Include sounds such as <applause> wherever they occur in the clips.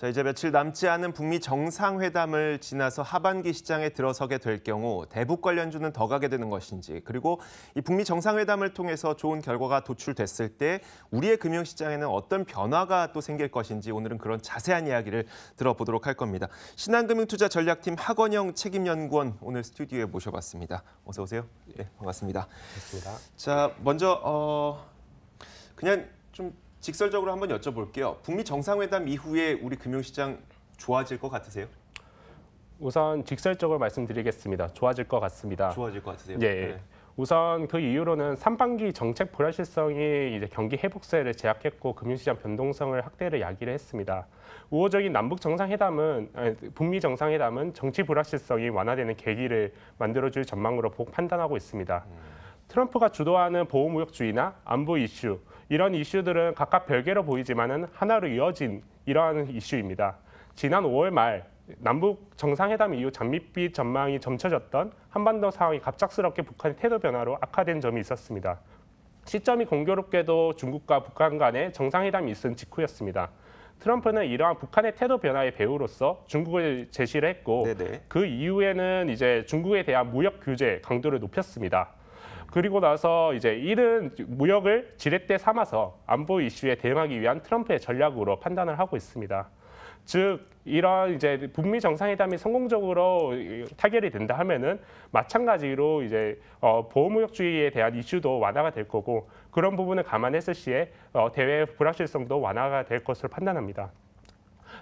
자, 이제 며칠 남지 않은 북미 정상회담을 지나서 하반기 시장에 들어서게 될 경우 대북 관련주는 더 가게 되는 것인지 그리고 이 북미 정상회담을 통해서 좋은 결과가 도출됐을 때 우리의 금융시장에는 어떤 변화가 또 생길 것인지 오늘은 그런 자세한 이야기를 들어보도록 할 겁니다. 신한금융투자전략팀 학원영 책임연구원 오늘 스튜디오에 모셔봤습니다. 어서 오세요. 네, 예, 반갑습니다. 반갑습니다. 자, 먼저 어, 그냥 좀 직설적으로 한번 여쭤볼게요. 북미 정상회담 이후에 우리 금융시장 좋아질 것 같으세요? 우선 직설적으로 말씀드리겠습니다. 좋아질 것 같습니다. 좋아질 것 같으세요? 예. 네. 우선 그 이후로는 3반기 정책 불확실성이 이제 경기 회복세를 제약했고 금융시장 변동성을 확대를 야기를 했습니다. 우호적인 남북 정상회담은 아, 북미 정상회담은 정치 불확실성이 완화되는 계기를 만들어줄 전망으로 판단하고 있습니다. 음. 트럼프가 주도하는 보호무역주의나 안보 이슈, 이런 이슈들은 각각 별개로 보이지만은 하나로 이어진 이러한 이슈입니다. 지난 5월 말 남북 정상회담 이후 장밋빛 전망이 점쳐졌던 한반도 상황이 갑작스럽게 북한의 태도 변화로 악화된 점이 있었습니다. 시점이 공교롭게도 중국과 북한 간의 정상회담이 있은 직후였습니다. 트럼프는 이러한 북한의 태도 변화의 배우로서 중국을 제시를 했고 네네. 그 이후에는 이제 중국에 대한 무역 규제 강도를 높였습니다. 그리고 나서 이제 일은 무역을 지렛대 삼아서 안보 이슈에 대응하기 위한 트럼프의 전략으로 판단을 하고 있습니다. 즉 이런 이제 북미 정상회담이 성공적으로 타결이 된다 하면은 마찬가지로 이제 어, 보호무역주의에 대한 이슈도 완화가 될 거고 그런 부분을 감안했을 시에 어, 대외 불확실성도 완화가 될 것으로 판단합니다.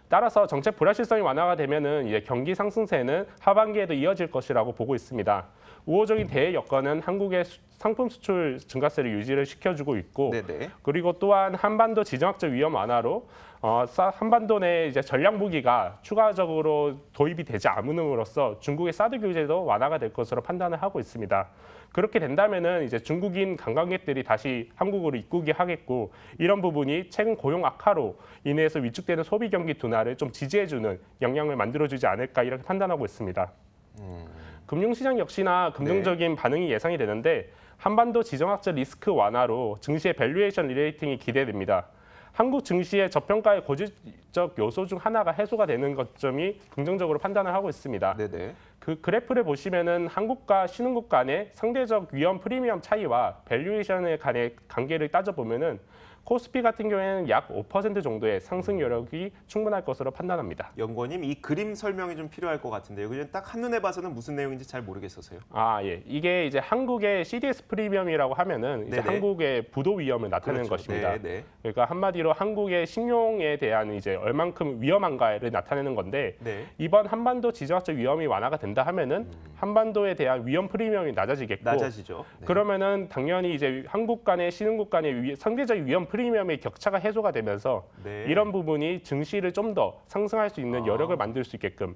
따라서 정책 불확실성이 완화가 되면은 이제 경기 상승세는 하반기에도 이어질 것이라고 보고 있습니다. 우호적인 대외 여건은 한국의 수, 상품 수출 증가세를 유지를 시켜주고 있고 네네. 그리고 또한 한반도 지정학적 위험 완화로 어, 한반도 내 이제 전략 무기가 추가적으로 도입이 되지 않음으로써 중국의 사드 규제도 완화가 될 것으로 판단을 하고 있습니다. 그렇게 된다면은 이제 중국인 관광객들이 다시 한국으로 입국이 하겠고 이런 부분이 최근 고용 악화로 인해서 위축되는 소비 경기 둔화를 좀 지지해주는 영향을 만들어주지 않을까 이렇게 판단하고 있습니다. 음. 금융시장 역시나 네. 긍정적인 반응이 예상이 되는데 한반도 지정학적 리스크 완화로 증시의 밸류에이션 리레이팅이 기대됩니다. 한국 증시의 저평가의 고질적 요소 중 하나가 해소가 되는 것점이 긍정적으로 판단을 하고 있습니다. 네네. 네. 그 그래프를 보시면은 한국과 신흥국 간의 상대적 위험 프리미엄 차이와 밸류에이션의 간의 관계를 따져보면은 코스피 같은 경우에는 약 5% 정도의 상승 여력이 충분할 것으로 판단합니다. 연구원님 이 그림 설명이 좀 필요할 것 같은데요. 그냥 딱 한눈에 봐서는 무슨 내용인지 잘 모르겠어서요. 아 예, 이게 이제 한국의 CDS 프리미엄이라고 하면은 이제 한국의 부도 위험을 나타내는 그렇죠. 것입니다. 네네. 네. 그러니까 한마디로 한국의 신용에 대한 이제 얼만큼 위험한가를 나타내는 건데 네. 이번 한반도 지정학적 위험이 완화가 된다 하면은 음. 한반도에 대한 위험 프리미엄이 낮아지겠고 낮아지죠. 네. 그러면은 당연히 이제 한국 간의 신흥국 간의 위, 상대적 위험 프리미엄 프리미엄의 격차가 해소가 되면서 네. 이런 부분이 증시를 좀 더 상승할 수 있는 아. 여력을 만들 수 있게끔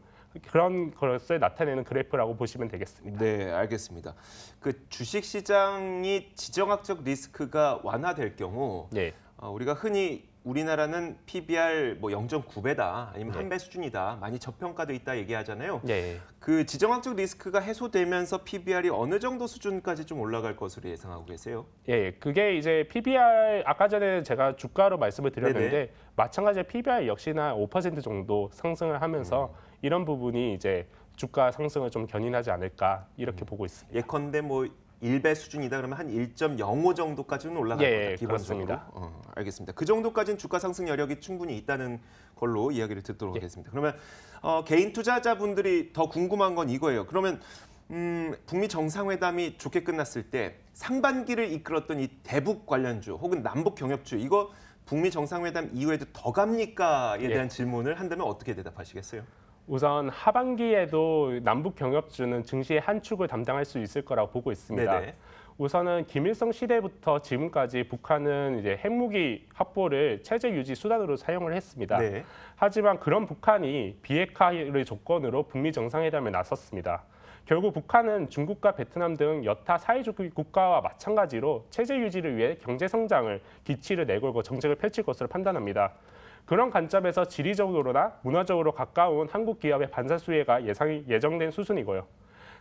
그런 것을 나타내는 그래프라고 보시면 되겠습니다. 네, 알겠습니다. 그 주식 시장이 지정학적 리스크가 완화될 경우 네. 어, 우리가 흔히 우리나라는 PBR 뭐 0.9배다 아니면 네. 한배 수준이다 많이 저평가돼 있다 얘기하잖아요. 네. 그 지정학적 리스크가 해소되면서 PBR이 어느 정도 수준까지 좀 올라갈 것으로 예상하고 계세요? 예, 예. 그게 이제 PBR 아까 전에 제가 주가로 말씀을 드렸는데 네, 네. 마찬가지로 PBR 역시나 5% 정도 상승을 하면서 음. 이런 부분이 이제 주가 상승을 좀 견인하지 않을까 이렇게 음. 보고 있습니다. 예컨대 뭐 1배 수준이다 그러면 한 1.05 정도까지는 올라갈 예, 거다 예, 기본적으로. 다 어, 알겠습니다. 그 정도까지는 주가 상승 여력이 충분히 있다는 걸로 이야기를 듣도록 예. 하겠습니다. 그러면 어, 개인 투자자분들이 더 궁금한 건 이거예요. 그러면 음, 북미 정상회담이 좋게 끝났을 때 상반기를 이끌었던 이 대북 관련주 혹은 남북 경협주 이거 북미 정상회담 이후에도 더 갑니까에 예. 대한 예. 질문을 한다면 어떻게 대답하시겠어요? 우선 하반기에도 남북 경협주는 증시의 한 축을 담당할 수 있을 거라고 보고 있습니다. 네네. 우선은 김일성 시대부터 지금까지 북한은 이제 핵무기 확보를 체제 유지 수단으로 사용을 했습니다. 네. 하지만 그런 북한이 비핵화를 조건으로 북미 정상회담에 나섰습니다. 결국 북한은 중국과 베트남 등 여타 사회주 국가와 마찬가지로 체제 유지를 위해 경제 성장을 기치를 내걸고 정책을 펼칠 것으로 판단합니다. 그런 관점에서 지리적으로나 문화적으로 가까운 한국 기업의 반사 수혜가 예상이 예정된 수순이고요.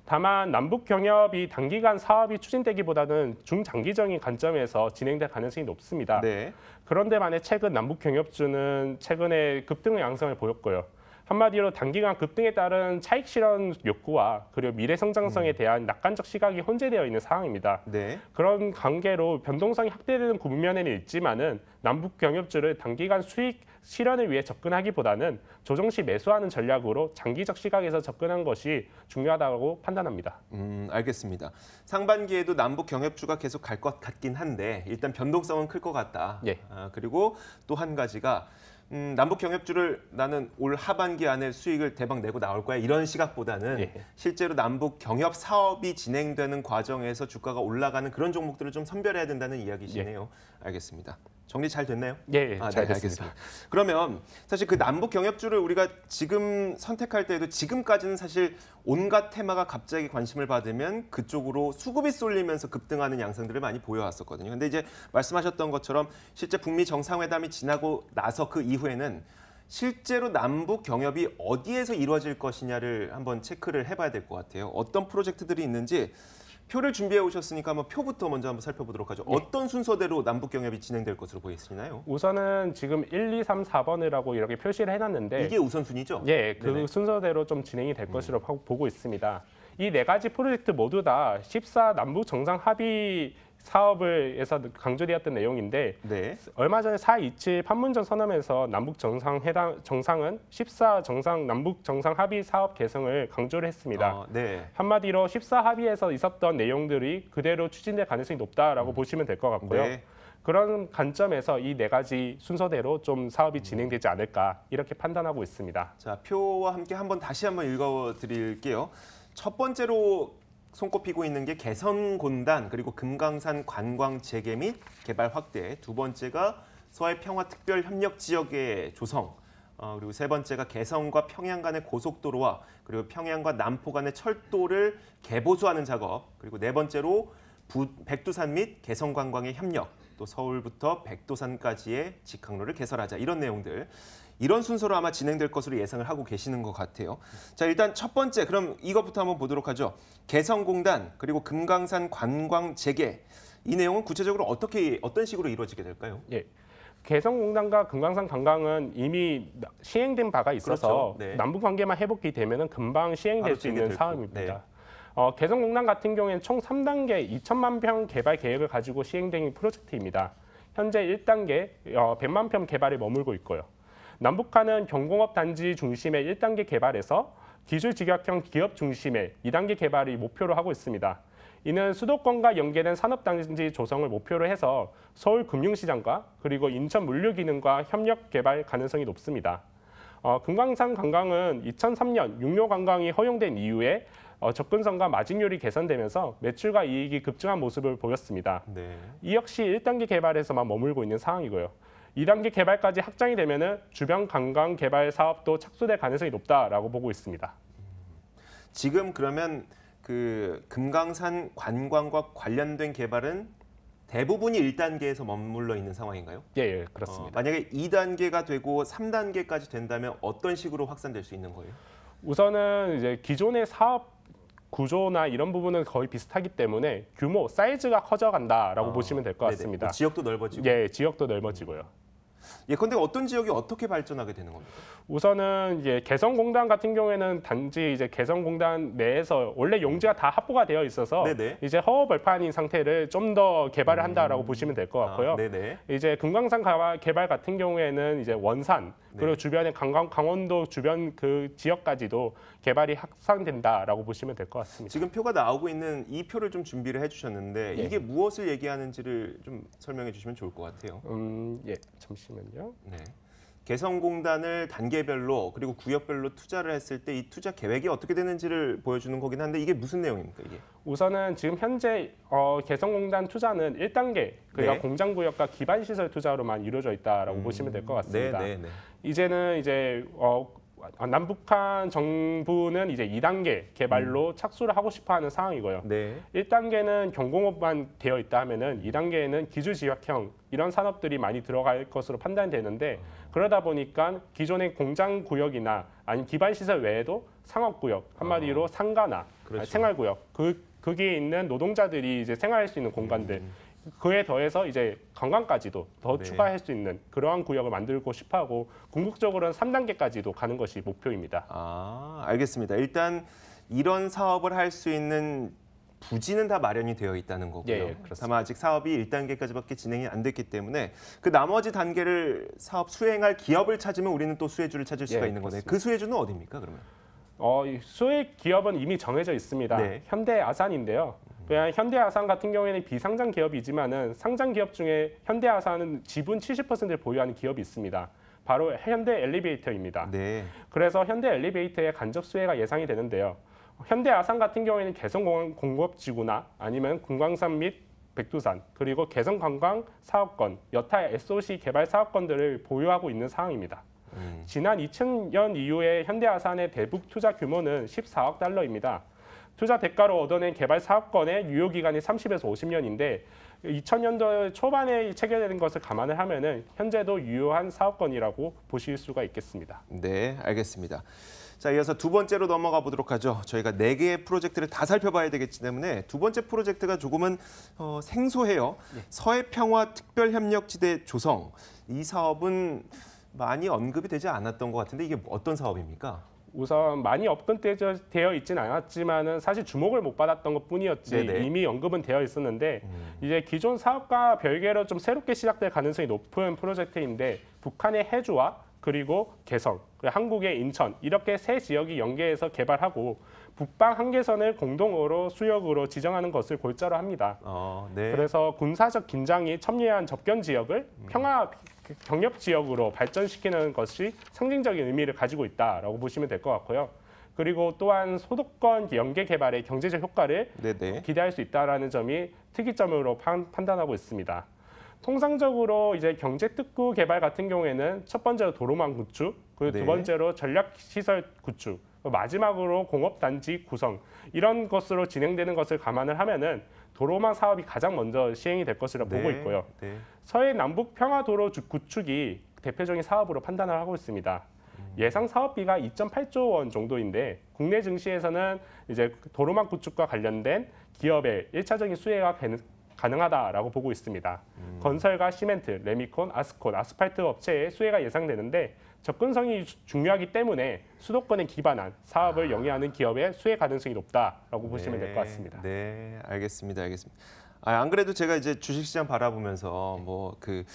다만 남북 경협이 단기간 사업이 추진되기보다는 중장기적인 관점에서 진행될 가능성이 높습니다. 네. 그런데 만에 최근 남북 경협주는 최근에 급등 양상을 보였고요. 한마디로 단기간 급등에 따른 차익 실현 욕구와 그리고 미래 성장성에 음. 대한 낙관적 시각이 혼재되어 있는 상황입니다. 네. 그런 관계로 변동성이 확대되는 국면에는 있지만은 남북 경협주를 단기간 수익 실현을 위해 접근하기보다는 조정 시 매수하는 전략으로 장기적 시각에서 접근한 것이 중요하다고 판단합니다. 음, 알겠습니다. 상반기에도 남북 경협주가 계속 갈 것 같긴 한데 일단 변동성은 클 것 같다. 예. 아, 그리고 또 한 가지가 음, 남북 경협주를 나는 올 하반기 안에 수익을 대박 내고 나올 거야 이런 시각보다는 예. 실제로 남북 경협 사업이 진행되는 과정에서 주가가 올라가는 그런 종목들을 좀 선별해야 된다는 이야기시네요. 예. 알겠습니다. 정리 잘 됐나요? 예, 예 아, 네, 잘 네, 됐습니다. 그러면 사실 그 남북 경협주를 우리가 지금 선택할 때에도 지금까지는 사실 온갖 테마가 갑자기 관심을 받으면 그쪽으로 수급이 쏠리면서 급등하는 양상들을 많이 보여왔었거든요. 근데 이제 말씀하셨던 것처럼 실제 북미 정상회담이 지나고 나서 그 이후에는 실제로 남북 경협이 어디에서 이루어질 것이냐를 한번 체크를 해봐야 될 것 같아요. 어떤 프로젝트들이 있는지 표를 준비해 오셨으니까 한번 표부터 먼저 한번 살펴보도록 하죠. 네. 어떤 순서대로 남북 경협이 진행될 것으로 보이시나요? 우선은 지금 1, 2, 3, 4번이라고 이렇게 표시를 해놨는데 이게 우선순위죠? 예, 그 네네. 순서대로 좀 진행이 될 음. 것으로 음. 보고 있습니다. 이 네 가지 프로젝트 모두 다 14 남북 정상 합의 사업을 해서 강조되었던 내용인데 네. 얼마 전에 4.27 판문점 선언에서 남북 정상회담 정상은 14 정상 남북 정상 합의 사업 개성을 강조를 했습니다. 어, 네. 한마디로 14 합의에서 있었던 내용들이 그대로 추진될 가능성이 높다라고 음. 보시면 될 것 같고요. 네. 그런 관점에서 이 네 가지 순서대로 좀 사업이 음. 진행되지 않을까 이렇게 판단하고 있습니다. 자 표와 함께 한번 다시 한번 읽어드릴게요. 첫 번째로 손꼽히고 있는 게개성곤단 그리고 금강산 관광 재개 및 개발 확대 두 번째가 서해 평화 특별 협력 지역의 조성 어, 그리고 세 번째가 개성과 평양 간의 고속도로와 그리고 평양과 남포 간의 철도를 개보수하는 작업 그리고 네 번째로 부, 백두산 및 개성 관광의 협력 또 서울부터 백도산까지의 직항로를 개설하자 이런 내용들 이런 순서로 아마 진행될 것으로 예상을 하고 계시는 것 같아요. 자 일단 첫 번째 그럼 이것부터 한번 보도록 하죠. 개성공단 그리고 금강산 관광 재개 이 내용은 구체적으로 어떻게 어떤 식으로 이루어지게 될까요? 예. 개성공단과 금강산 관광은 이미 시행된 바가 있어서 그렇죠. 네. 남북 관계만 회복이 되면은 금방 시행될 수 있는 사업입니다. 네. 어, 개성공단 같은 경우에는 총 3단계 2천만 평 개발 계획을 가지고 시행된 프로젝트입니다. 현재 1단계 어, 100만 평 개발에 머물고 있고요. 남북한은 경공업 단지 중심의 1단계 개발에서 기술 직역형 기업 중심의 2단계 개발이 목표로 하고 있습니다. 이는 수도권과 연계된 산업단지 조성을 목표로 해서 서울 금융시장과 그리고 인천 물류기능과 협력 개발 가능성이 높습니다. 어, 금강산 관광은 2003년 육료 관광이 허용된 이후에 어, 접근성과 마진율이 개선되면서 매출과 이익이 급증한 모습을 보였습니다. 네. 이 역시 1단계 개발에서만 머물고 있는 상황이고요. 2단계 개발까지 확장이 되면 주변 관광 개발 사업도 착수될 가능성이 높다라고 보고 있습니다. 지금 그러면 그 금강산 관광과 관련된 개발은 대부분이 1단계에서 머물러 있는 상황인가요? 예, 예 그렇습니다. 어, 만약에 2단계가 되고 3단계까지 된다면 어떤 식으로 확산될 수 있는 거예요? 우선은 이제 기존의 사업 구조나 이런 부분은 거의 비슷하기 때문에 규모 사이즈가 커져간다라고 아, 보시면 될 것 같습니다. 그 지역도 넓어지고. 예, 지역도 넓어지고요. 음. 예컨데 어떤 지역이 어떻게 발전하게 되는 겁니까? 우선은 이제 개성공단 같은 경우에는 단지 이제 개성공단 내에서 원래 용지가 다 합보가 되어 있어서 네네. 이제 허허벌판인 상태를 좀 더 개발을 한다라고 음. 보시면 될것 아, 같고요. 아, 이제 금강산 개발 같은 경우에는 이제 원산 네. 그리고 네. 주변의 강강, 강원도 주변 그 지역까지도 개발이 확산된다라고 보시면 될 것 같습니다. 지금 표가 나오고 있는 이 표를 좀 준비를 해주셨는데 예. 이게 무엇을 얘기하는지를 좀 설명해 주시면 좋을 것 같아요. 음, 예, 잠시만요. 네. 개성공단을 단계별로 그리고 구역별로 투자를 했을 때 이 투자 계획이 어떻게 되는지를 보여주는 거긴 한데 이게 무슨 내용입니까 이게? 우선은 지금 현재 어, 개성공단 투자는 1단계 그러니까 네. 공장 구역과 기반 시설 투자로만 이루어져 있다라고 음... 보시면 될 것 같습니다. 네, 네, 네, 이제는 이제 어, 아, 남북한 정부는 이제 2단계 개발로 음. 착수를 하고 싶어하는 상황이고요. 네. 1단계는 경공업만 되어 있다 하면은 2단계에는 기술지역형 이런 산업들이 많이 들어갈 것으로 판단되는데 아. 그러다 보니까 기존의 공장 구역이나 아니면 기반 시설 외에도 상업 구역 한마디로 아. 상가나 그렇죠. 생활 구역 그 그게 있는 노동자들이 이제 생활할 수 있는 공간들 음. 그에 더해서 이제 관광까지도 더 네. 추가할 수 있는 그러한 구역을 만들고 싶어하고 궁극적으로는 3단계까지도 가는 것이 목표입니다. 아, 알겠습니다. 일단 이런 사업을 할 수 있는 부지는 다 마련이 되어 있다는 거고요. 예, 예 다만 아직 사업이 1단계까지밖에 진행이 안 됐기 때문에 그 나머지 단계를 사업 수행할 기업을 찾으면 우리는 또 수혜주를 찾을 수가 예, 있는 거네요. 그 수혜주는 어디입니까 그러면? 어, 수익 기업은 이미 정해져 있습니다. 네. 현대 아산인데요. 현대아산 같은 경우에는 비상장 기업이지만은 상장 기업 중에 현대아산은 지분 70%를 보유하는 기업이 있습니다. 바로 현대 엘리베이터입니다. 네. 그래서 현대 엘리베이터의 간접 수혜가 예상이 되는데요. 현대아산 같은 경우에는 개성공항 공업지구나 아니면 금강산 및 백두산 그리고 개성관광 사업권 여타 SOC 개발 사업권들을 보유하고 있는 상황입니다. 음. 지난 2000년 이후에 현대아산의 대북 투자 규모는 14억 달러입니다. 투자 대가로 얻어낸 개발 사업권의 유효기간이 30에서 50년인데 2000년도 초반에 체결된 것을 감안을 하면 은 현재도 유효한 사업권이라고 보실 수가 있겠습니다. 네, 알겠습니다. 자, 이어서 두 번째로 넘어가 보도록 하죠. 저희가 네 개의 프로젝트를 다 살펴봐야 되기 겠 때문에 두 번째 프로젝트가 조금은 어, 생소해요. 네. 서해평화 특별협력지대 조성. 이 사업은 많이 언급이 되지 않았던 것 같은데 이게 어떤 사업입니까? 우선 많이 업근되어 있진 않았지만은 사실 주목을 못 받았던 것 뿐이었지 네네. 이미 언급은 되어 있었는데 음. 이제 기존 사업과 별개로 좀 새롭게 시작될 가능성이 높은 프로젝트인데 북한의 해주와 그리고 개성, 그리고 한국의 인천 이렇게 세 지역이 연계해서 개발하고 북방 한계선을 공동으로 수역으로 지정하는 것을 골자로 합니다. 어, 네. 그래서 군사적 긴장이 첨예한 접견 지역을 음. 평화 경협 지역으로 발전시키는 것이 상징적인 의미를 가지고 있다라고 보시면 될 것 같고요. 그리고 또한 소득권 연계 개발의 경제적 효과를 네네. 기대할 수 있다라는 점이 특이점으로 판, 판단하고 있습니다. 통상적으로 이제 경제 특구 개발 같은 경우에는 첫 번째로 도로망 구축, 그리고 네. 두 번째로 전략 시설 구축, 마지막으로 공업단지 구성 이런 것으로 진행되는 것을 감안을 하면은 도로망 사업이 가장 먼저 시행이 될것으로 네, 보고 있고요. 네. 서해 남북 평화도로 구축이 대표적인 사업으로 판단을 하고 있습니다. 음. 예상 사업비가 2.8조 원 정도인데 국내 증시에서는 이제 도로망 구축과 관련된 기업의 일차적인 수혜가 가능하다라고 보고 있습니다. 음. 건설과 시멘트, 레미콘, 아스콘, 아스팔트 업체의 수혜가 예상되는데 접근성이 중요하기 때문에 수도권에 기반한 사업을 아. 영위하는 기업의 수혜 가능성이 높다라고 보시면 될것 네. 같습니다. 네, 알겠습니다. 알겠습니다. 아, 안 그래도 제가 이제 주식시장 바라보면서 뭐그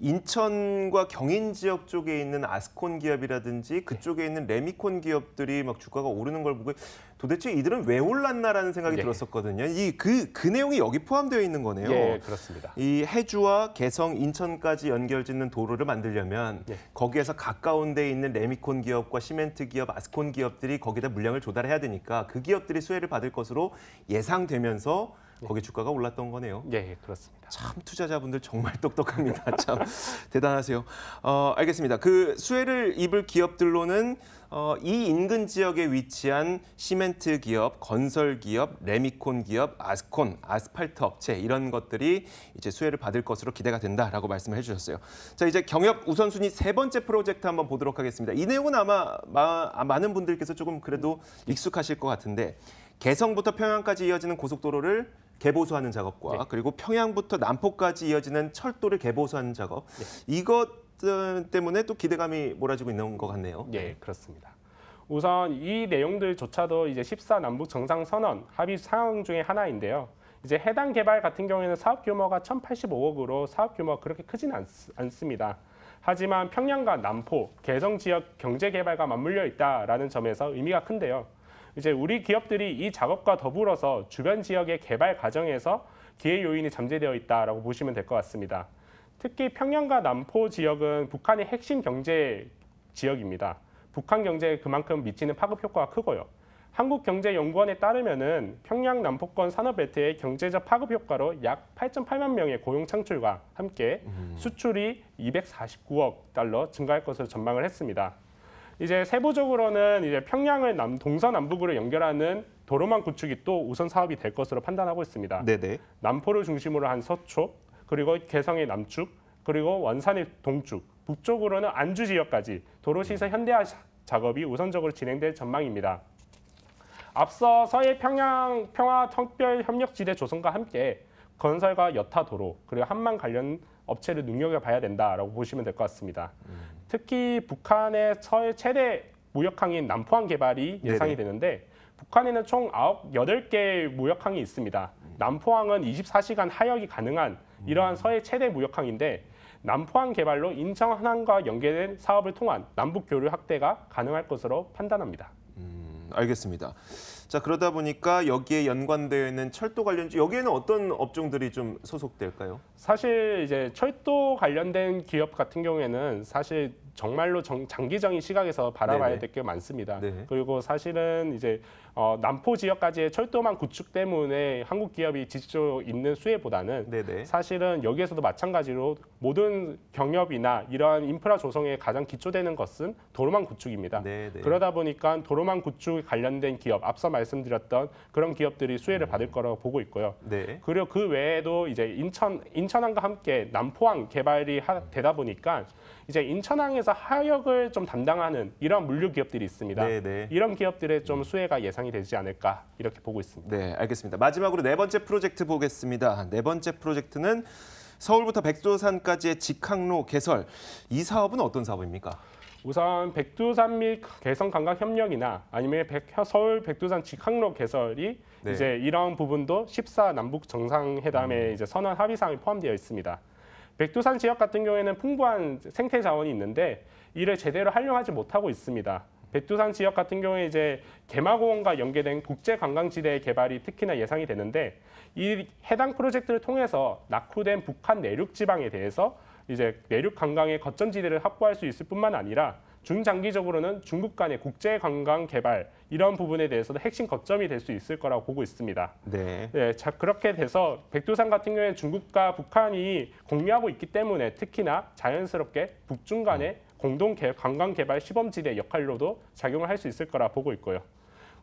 인천과 경인 지역 쪽에 있는 아스콘 기업이라든지 그쪽에 있는 레미콘 기업들이 막 주가가 오르는 걸 보고 도대체 이들은 왜 올랐나라는 생각이 예. 들었었거든요. 이그그 그 내용이 여기 포함되어 있는 거네요. 예, 그렇습니다. 이 해주와 개성, 인천까지 연결짓는 도로를 만들려면 예. 거기에서 가까운 데 있는 레미콘 기업과 시멘트 기업, 아스콘 기업들이 거기다 물량을 조달해야 되니까 그 기업들이 수혜를 받을 것으로 예상되면서 네. 거기 주가가 올랐던 거네요. 예, 예 그렇습니다. 참 투자자분들 정말 <laughs> 똑똑합니다. 참 대단하세요. 어, 알겠습니다. 그 수혜를 입을 기업들로는 어, 이 인근 지역에 위치한 시멘트 기업, 건설 기업, 레미콘 기업, 아스콘, 아스팔트 업체 이런 것들이 이제 수혜를 받을 것으로 기대가 된다라고 말씀을 해주셨어요. 자 이제 경협 우선순위 세 번째 프로젝트 한번 보도록 하겠습니다. 이 내용은 아마 마, 아, 많은 분들께서 조금 그래도 익숙하실 것 같은데 개성부터 평양까지 이어지는 고속도로를 개보수하는 작업과 네. 그리고 평양부터 남포까지 이어지는 철도를 개보수하는 작업 네. 이것 어, 때문에 또 기대감이 몰아지고 있는 것 같네요. 네, 네. 그렇습니다. 우선 이 내용들조차도 이제 14 남북 정상 선언 합의 사항 중에 하나인데요. 이제 해당 개발 같은 경우에는 사업 규모가 1,085억으로 사업 규모 그렇게 크진 않, 않습니다. 하지만 평양과 남포, 개성 지역 경제 개발과 맞물려 있다라는 점에서 의미가 큰데요. 이제 우리 기업들이 이 작업과 더불어서 주변 지역의 개발 과정에서 기회 요인이 잠재되어 있다라고 보시면 될 것 같습니다. 특히 평양과 남포 지역은 북한의 핵심 경제 지역입니다. 북한 경제에 그만큼 미치는 파급 효과가 크고요. 한국경제연구원에 따르면은 평양 남포권 산업배트의 경제적 파급 효과로 약 8.8만 명의 고용 창출과 함께 음. 수출이 249억 달러 증가할 것으로 전망을 했습니다. 이제 세부적으로는 이제 평양을 남, 동서남북으로 연결하는 도로망 구축이 또 우선 사업이 될 것으로 판단하고 있습니다. 네네. 남포를 중심으로 한 서초, 그리고 개성의 남쪽, 그리고 원산의 동쪽, 북쪽으로는 안주 지역까지 도로 시설 현대화 작업이 우선적으로 진행될 전망입니다. 앞서 서해 평양 평화특별협력지대 조성과 함께 건설과 여타 도로 그리고 한만 관련 업체를 눈여겨봐야 된다라고 보시면 될 것 같습니다. 음. 특히 북한의 서해 최대 무역항인 남포항 개발이 예상이 네네. 되는데 북한에는 총 아홉 여덟 개의 무역항이 있습니다. 남포항은 24시간 하역이 가능한 이러한 서해 음. 최대 무역항인데 남포항 개발로 인천 한항과 연계된 사업을 통한 남북 교류 확대가 가능할 것으로 판단합니다. 음, 알겠습니다. 자 그러다 보니까 여기에 연관되어 있는 철도 관련 여기에는 어떤 업종들이 좀 소속될까요? 사실 이제 철도 관련된 기업 같은 경우에는 사실 정말로 정, 장기적인 시각에서 바라봐야 될 게 많습니다. 네. 그리고 사실은 이제 어, 남포 지역까지의 철도망 구축 때문에 한국 기업이 지지적으로 는 수혜보다는 네네. 사실은 여기에서도 마찬가지로 모든 경협이나 이러한 인프라 조성에 가장 기초되는 것은 도로망 구축입니다. 네네. 그러다 보니까 도로망 구축 에 관련된 기업, 앞서 말씀드렸던 그런 기업들이 수혜를 음. 받을 거라고 보고 있고요. 네. 그리고 그 외에도 이제 인천 인천항과 함께 남포항 개발이 하, 되다 보니까 이제 인천항에서 하역을 좀 담당하는 이런 물류 기업들이 있습니다. 네네. 이런 기업들의 좀 수혜가 예상. 바상이 되지 않을까 이렇게 보고 있습니다. 네, 알겠습니다. 마지막으로 네 번째 프로젝트 보겠습니다. 네 번째 프로젝트는 서울부터 백두산까지의 직항로 개설. 이 사업은 어떤 사업입니까? 우선 백두산 및 개성 관광 협력이나 아니면 백, 서울 백두산 직항로 개설이 네. 이제 이런 부분도 14 남북 정상회담에 음. 이제 선언 합의 사항이 포함되어 있습니다. 백두산 지역 같은 경우에는 풍부한 생태 자원이 있는데 이를 제대로 활용하지 못하고 있습니다. 백두산 지역 같은 경우에 이제 개마공원과 연계된 국제 관광지대의 개발이 특히나 예상이 되는데 이 해당 프로젝트를 통해서 낙후된 북한 내륙 지방에 대해서 이제 내륙 관광의 거점 지대를 확보할 수 있을 뿐만 아니라 중장기적으로는 중국 간의 국제 관광 개발 이런 부분에 대해서도 핵심 거점이 될 수 있을 거라고 보고 있습니다. 네. 네. 자, 그렇게 돼서 백두산 같은 경우에 중국과 북한이 공유하고 있기 때문에 특히나 자연스럽게 북중 간의 음. 공동 관광 개발 시범지대 역할로도 작용을 할 수 있을 거라 보고 있고요.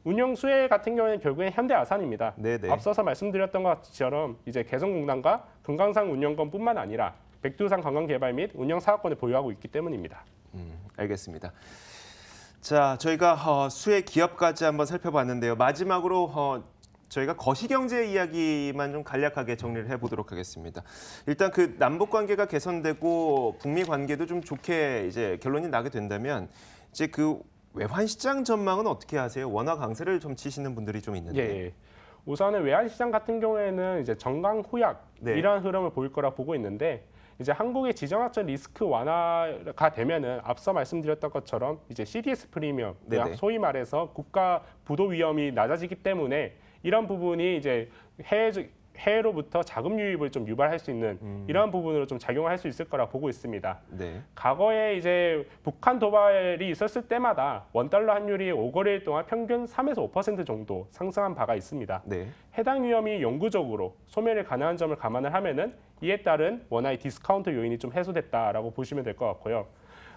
운영 수혜 같은 경우에는 결국엔 현대아산입니다. 네네. 앞서서 말씀드렸던 것처럼 이제 개성공단과 금강산 운영권뿐만 아니라 백두산 관광개발 및 운영 사업권을 보유하고 있기 때문입니다. 음, 알겠습니다. 자, 저희가 어, 수혜 기업까지 한번 살펴봤는데요. 마지막으로 어, 저희가 거시경제 이야기만 좀 간략하게 정리를 해보도록 하겠습니다. 일단 그 남북 관계가 개선되고 북미 관계도 좀 좋게 이제 결론이 나게 된다면 이제 그 외환 시장 전망은 어떻게 하세요? 원화 강세를 좀 치시는 분들이 좀 있는데. 예, 예. 우선은 외환 시장 같은 경우에는 이제 정강 후약 네. 이런 흐름을 보일 거라 보고 있는데 이제 한국의 지정학적 리스크 완화가 되면은 앞서 말씀드렸던 것처럼 이제 CDS 프리미엄, 네, 그러니까 네. 소위 말해서 국가 부도 위험이 낮아지기 때문에 이런 부분이 이제 해외 해외로부터 자금 유입을 좀 유발할 수 있는 음. 이러한 부분으로 좀 작용할 수 있을 거라 보고 있습니다. 네. 과거에 이제 북한 도발이 있었을 때마다 원 달러 환율이 5거래일 동안 평균 3에서 5% 정도 상승한 바가 있습니다. 네. 해당 위험이 영구적으로 소멸이 가능한 점을 감안을 하면은 이에 따른 원화의 디스카운트 요인이 좀 해소됐다라고 보시면 될 것 같고요.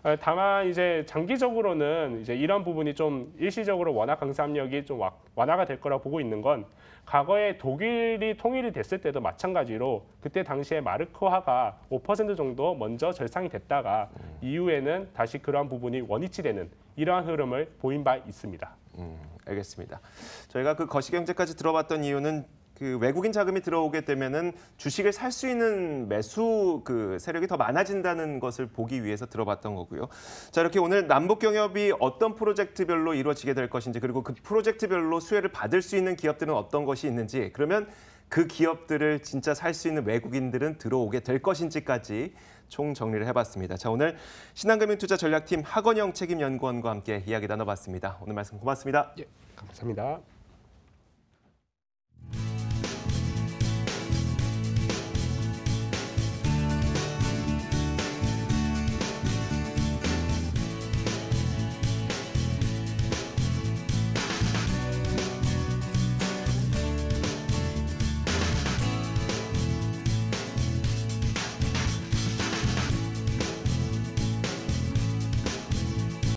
어, 다만 이제 장기적으로는 이제 이런 부분이 좀 일시적으로 워낙 강세 력이좀 완화가 될 거라 고 보고 있는 건 과거에 독일이 통일이 됐을 때도 마찬가지로 그때 당시에 마르크화가 5% 정도 먼저 절상이 됐다가 음. 이후에는 다시 그러한 부분이 원위치되는 이러한 흐름을 보인 바 있습니다. 음, 알겠습니다. 저희가 그 거시경제까지 들어봤던 이유는 그 외국인 자금이 들어오게 되면은 주식을 살 수 있는 매수 그 세력이 더 많아진다는 것을 보기 위해서 들어봤던 거고요. 자 이렇게 오늘 남북 경협이 어떤 프로젝트별로 이루어지게 될 것인지 그리고 그 프로젝트별로 수혜를 받을 수 있는 기업들은 어떤 것이 있는지 그러면 그 기업들을 진짜 살 수 있는 외국인들은 들어오게 될 것인지까지 총 정리를 해봤습니다. 자 오늘 신한금융투자 전략팀 하건영 책임연구원과 함께 이야기 나눠봤습니다. 오늘 말씀 고맙습니다. 예, 감사합니다.